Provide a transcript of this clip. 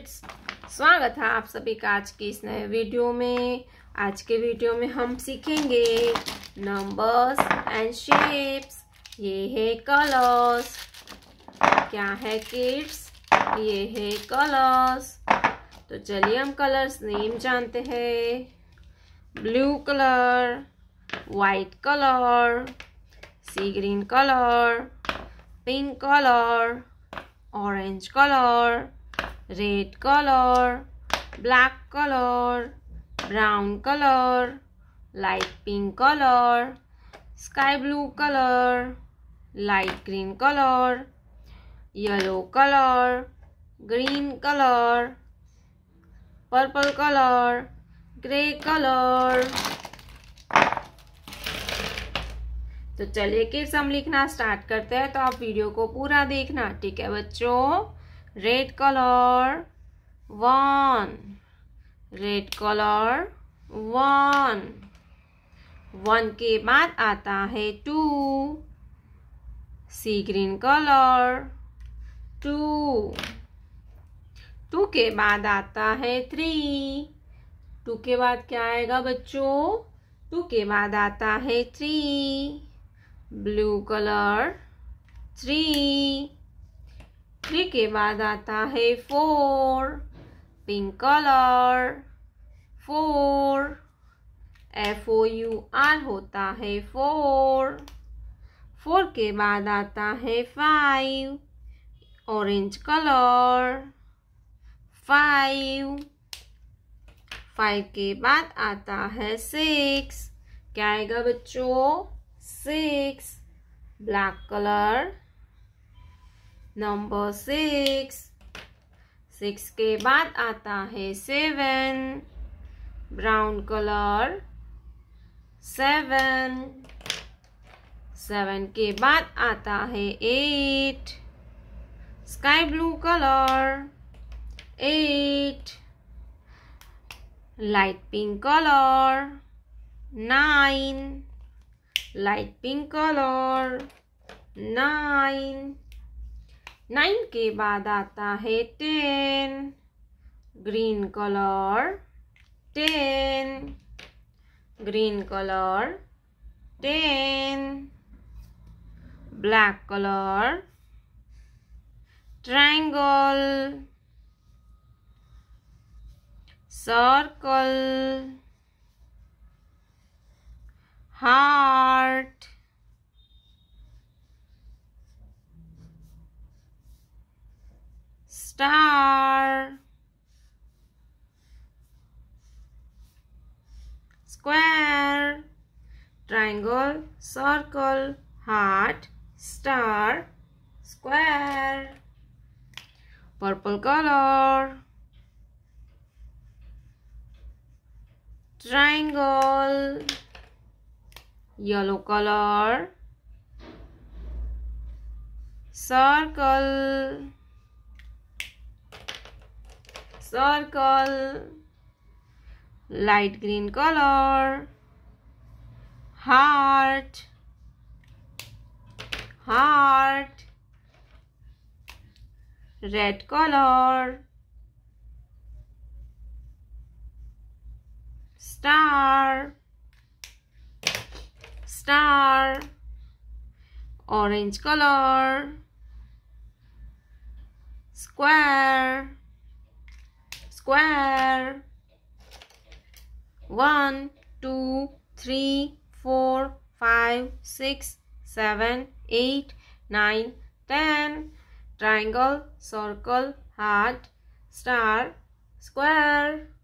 Kids स्वागत है आप सभी का आज के इस नए वीडियो में आज के वीडियो में हम सीखेंगे नंबर्स एंड शेप्स ये है कलर्स क्या है किड्स ये है कलर्स तो चलिए हम कलर्स नेम जानते हैं blue colour white colour sea green colour pink colour orange colour red color black color brown color light pink color sky blue color light green color yellow color green color purple color grey colour तो चलिए kids हम लिखना start करते हैं तो आप video को पूरा देखना ठीक है बच्चों red color one red color one one के बाद आता है two sea green colour two two के बाद आता है थ्री टू के बाद क्या आएगा बच्चों टू के बाद आता है three blue colour three three के बाद आता है four pink colour four F O U R होता है फोर फोर के बाद आता है five orange colour five five के बाद आता है सिक्स क्या आएगा बच्चों six black colour number six six के बाद आता है seven brown colour seven seven के बाद आता है eight sky blue colour eight light pink colour nine light pink colour nine nine के बाद आता है ten green colour ten green colour ten black colour triangle circle हा star square triangle circle heart star square purple color triangle yellow color circle circle light green color heart heart red color star star orange color square square. One, two, three, four, five, six, seven, eight, nine, ten. Triangle, circle, heart, star, square.